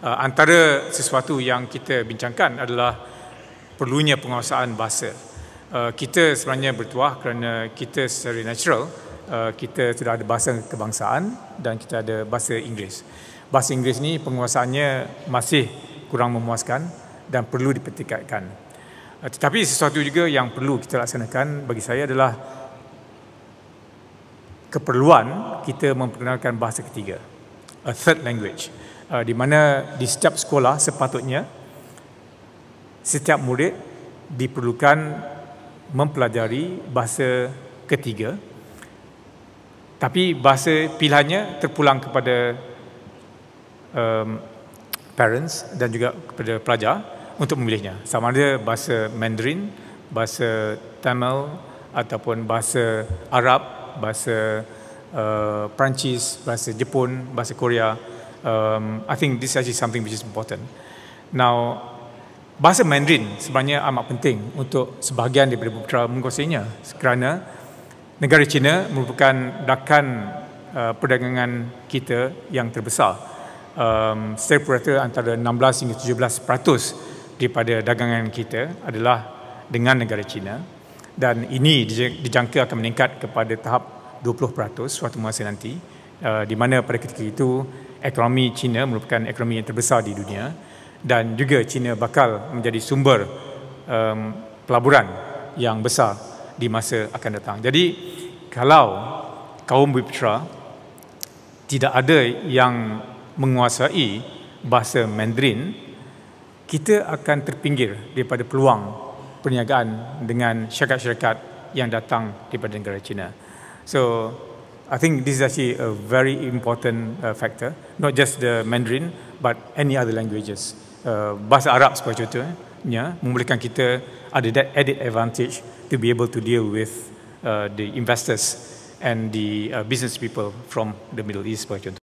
Eh, antara sesuatu yang kita bincangkan adalah perlunya penguasaan bahasa. Eh, kita sebenarnya bertuah kerana kita secara natural eh, kita sudah ada bahasa kebangsaan dan kita ada bahasa Inggeris. Bahasa Inggeris ni penguasaannya masih kurang memuaskan dan perlu dipertingkatkan. Tetapi sesuatu juga yang perlu kita laksanakan bagi saya adalah keperluan kita memperkenalkan bahasa ketiga, a third language. Ah, di mana di setiap sekolah sepatutnya setiap murid diperlukan mempelajari bahasa ketiga tapi bahasa pilihannya terpulang kepada um, parents dan juga kepada pelajar untuk memilihnya sama ada bahasa mandarin bahasa tamil ataupun bahasa arab bahasa uh, perancis bahasa jepun bahasa korea um, I think this is actually something which is important. Now, bahasa Mandarin sebenarnya amat penting untuk sebahagian daripada putera menguasainya kerana negara China merupakan rakan uh, perdagangan kita yang terbesar. Um, setiap perata antara 16 hingga 17 peratus daripada dagangan kita adalah dengan negara China dan ini dijangka akan meningkat kepada tahap 20% suatu masa nanti uh, di mana pada ketika itu ekonomi China merupakan ekonomi yang terbesar di dunia dan juga China bakal menjadi sumber um, pelaburan yang besar di masa akan datang. Jadi kalau kaum Wiptra tidak ada yang menguasai bahasa Mandarin, kita akan terpinggir daripada peluang perniagaan dengan syarikat-syarikat yang datang daripada negara China. So, I think this is actually a very important uh, factor, not just the Mandarin, but any other languages. Uh, bahasa Arab seperti itu, eh, yeah, memberikan kita ada that added advantage to be able to deal with uh, the investors and the uh, business people from the Middle East seperti itu.